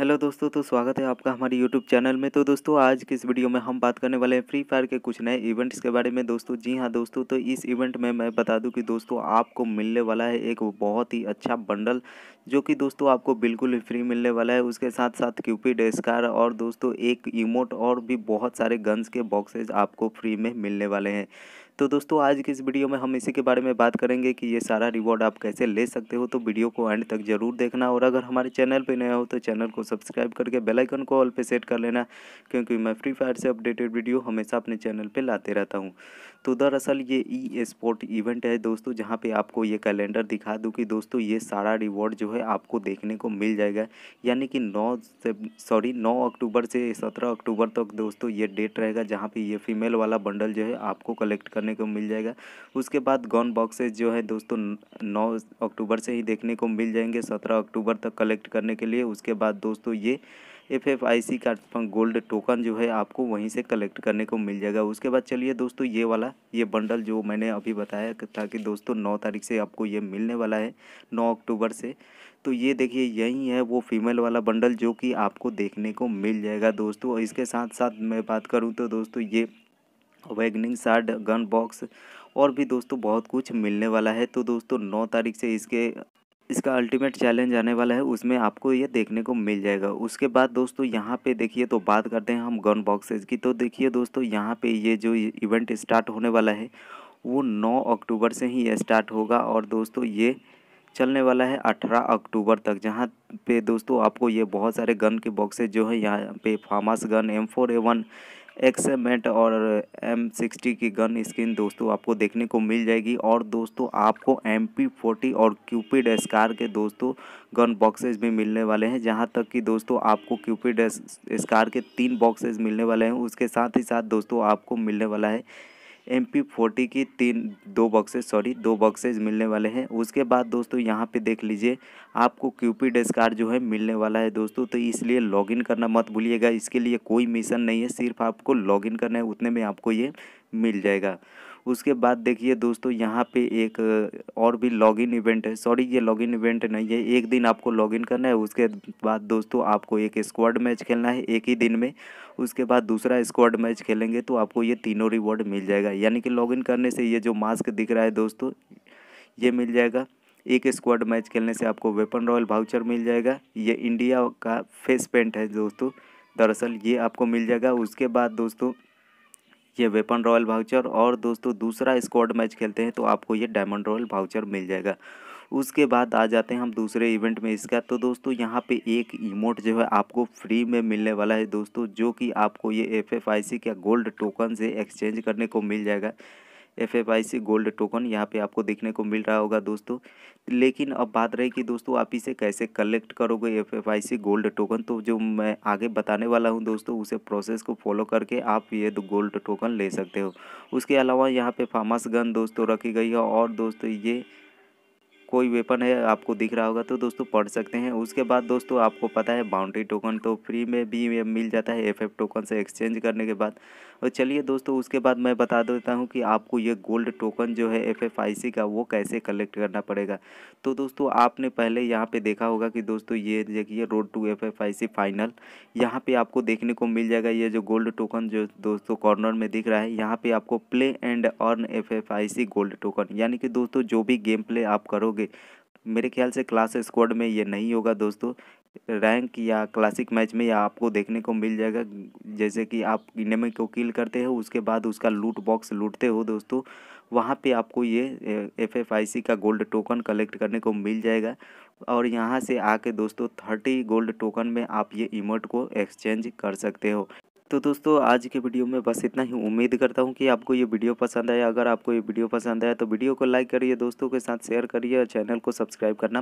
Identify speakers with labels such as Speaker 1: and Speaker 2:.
Speaker 1: hello दोस्तों तो स्वागत है आपका हमारे यूट्यूब चैनल में तो दोस्तों आज के इस वीडियो में हम बात करने वाले हैं फ्री फायर के कुछ नए इवेंट्स के बारे में दोस्तों जी हाँ दोस्तों तो इस इवेंट में मैं बता दूं कि दोस्तों आपको मिलने वाला है एक बहुत ही अच्छा बंडल जो कि दोस्तों आपको बिल्कुल ही फ्री मिलने वाला है उसके साथ साथ क्यूपिड स्कार और दोस्तों एक इमोट और भी बहुत सारे गन्स के बॉक्सेज आपको फ्री में मिलने वाले हैं तो दोस्तों आज की इस वीडियो में हम इसी के बारे में बात करेंगे कि ये सारा रिवॉर्ड आप कैसे ले सकते हो तो वीडियो को एंड तक जरूर देखना और अगर हमारे चैनल पर नया हो तो चैनल को सब्सक्राइब करके बेलाइकन को ऑल पर सेट कर लेना क्योंकि मैं फ्री फायर से अपडेटेड वीडियो हमेशा अपने चैनल पर लाते रहता हूँ तो दरअसल ये ई स्पोर्ट इवेंट है दोस्तों जहाँ पे आपको ये कैलेंडर दिखा दूँ कि दोस्तों ये सारा रिवॉर्ड जो है आपको देखने को मिल जाएगा यानी कि नौ से सॉरी नौ अक्टूबर से सत्रह अक्टूबर तक दोस्तों ये डेट रहेगा जहाँ पर ये फीमेल वाला बंडल जो है आपको कलेक्ट करने को मिल जाएगा उसके बाद गन बॉक्सेज जो है दोस्तों नौ अक्टूबर से ही देखने को मिल जाएंगे सत्रह अक्टूबर तक कलेक्ट करने के लिए उसके बाद दोस्तों ये एफ एफ आई सी का गोल्ड टोकन जो है आपको वहीं से कलेक्ट करने को मिल जाएगा उसके बाद चलिए दोस्तों ये वाला ये बंडल जो मैंने अभी बताया था कि दोस्तों नौ तारीख से आपको ये मिलने वाला है नौ अक्टूबर से तो ये देखिए यही है वो फीमेल वाला बंडल जो कि आपको देखने को मिल जाएगा दोस्तों इसके साथ साथ मैं बात करूँ तो दोस्तों ये वैगनिंग शार्ड गन बॉक्स और भी दोस्तों बहुत कुछ मिलने वाला है तो दोस्तों नौ तारीख से इसके इसका अल्टीमेट चैलेंज आने वाला है उसमें आपको ये देखने को मिल जाएगा उसके बाद दोस्तों यहाँ पे देखिए तो बात करते हैं हम गन बॉक्सेज की तो देखिए दोस्तों यहाँ पे ये जो इवेंट स्टार्ट होने वाला है वो 9 अक्टूबर से ही स्टार्ट होगा और दोस्तों ये चलने वाला है 18 अक्टूबर तक जहाँ पे दोस्तों आपको ये बहुत सारे गन के बॉक्सेज जो है यहाँ पे FAMAS gun M four A one X eight और एम सिक्सटी की गन स्किन दोस्तों आपको देखने को मिल जाएगी और दोस्तों आपको एम पी फोर्टी और क्यूपिड स्कार के दोस्तों गन बॉक्सेस भी मिलने वाले हैं जहां तक कि दोस्तों आपको क्यूपिड स्कार के तीन बॉक्सेस मिलने वाले हैं उसके साथ ही साथ दोस्तों आपको मिलने वाला है एम पी फोर्टी की तीन दो बॉक्सेज सॉरी दो बॉक्सेज मिलने वाले हैं उसके बाद दोस्तों यहाँ पे देख लीजिए आपको क्यूपी डेस्क कार्ड जो है मिलने वाला है दोस्तों तो इसलिए लॉगिन करना मत भूलिएगा इसके लिए कोई मिशन नहीं है सिर्फ आपको लॉगिन करना है उतने में आपको ये मिल जाएगा उसके बाद देखिए दोस्तों यहाँ पे एक और भी लॉगिन इवेंट है सॉरी ये लॉगिन इवेंट नहीं है एक दिन आपको लॉगिन करना है उसके बाद दोस्तों आपको एक स्क्वाड मैच खेलना है एक ही दिन में उसके बाद दूसरा स्क्वाड मैच खेलेंगे तो आपको ये तीनों रिवॉर्ड मिल जाएगा यानी कि लॉगिन करने से ये जो मास्क दिख रहा है दोस्तों ये मिल जाएगा एक स्क्वाड मैच खेलने से आपको वेपन रॉयल भाउचर मिल जाएगा ये इंडिया का फेस पेंट है दोस्तों दरअसल ये आपको मिल जाएगा उसके बाद दोस्तों ये वेपन रॉयल भाउचर और दोस्तों दूसरा स्क्वाड मैच खेलते हैं तो आपको ये डायमंड रॉयल भाउचर मिल जाएगा उसके बाद आ जाते हैं हम दूसरे इवेंट में इसका तो दोस्तों यहाँ पे एक इमोट जो है आपको फ्री में मिलने वाला है दोस्तों जो कि आपको ये एफ एफ आई सी का गोल्ड टोकन से एक्सचेंज करने को मिल जाएगा F F I C gold token यहाँ पे आपको देखने को मिल रहा होगा दोस्तों लेकिन अब बात रही कि दोस्तों आप इसे कैसे कलेक्ट करोगे F F I C gold token तो जो मैं आगे बताने वाला हूँ दोस्तों उसे प्रोसेस को फॉलो करके आप ये गोल्ड टोकन ले सकते हो उसके अलावा यहाँ पे फार्मस गन दोस्तों रखी गई है और दोस्तों ये कोई वेपन है आपको दिख रहा होगा तो दोस्तों पढ़ सकते हैं उसके बाद दोस्तों आपको पता है बाउंड्री टोकन तो फ्री में भी मिल जाता है एफ टोकन से एक्सचेंज करने के बाद और चलिए दोस्तों उसके बाद मैं बता देता हूँ कि आपको ये गोल्ड टोकन जो है एफ का वो कैसे कलेक्ट करना पड़ेगा तो दोस्तों आपने पहले यहाँ पर देखा होगा कि दोस्तों ये देखिए रोड टू एफ फाइनल यहाँ पर आपको देखने को मिल जाएगा ये जो गोल्ड टोकन जो दोस्तों कॉर्नर में दिख रहा है यहाँ पर आपको play and earn F gold token यानी कि दोस्तों जो भी गेम प्ले आप करोगे क्योंकि मेरे ख्याल से क्लास स्क्वाड में ये नहीं होगा दोस्तों रैंक या क्लासिक मैच में या आपको देखने को मिल जाएगा जैसे कि आप इनमें को किल करते हो उसके बाद उसका लूट बॉक्स लूटते हो दोस्तों वहाँ पे आपको ये एफ एफ आई सी का गोल्ड टोकन कलेक्ट करने को मिल जाएगा और यहाँ से आके दोस्तों थर्टी गोल्ड टोकन में आप ये इमोट को एक्सचेंज कर सकते हो तो दोस्तों आज के वीडियो में बस इतना ही उम्मीद करता हूँ कि आपको ये वीडियो पसंद आया अगर आपको ये वीडियो पसंद आया तो वीडियो को लाइक करिए दोस्तों के साथ शेयर करिए और चैनल को सब्सक्राइब करना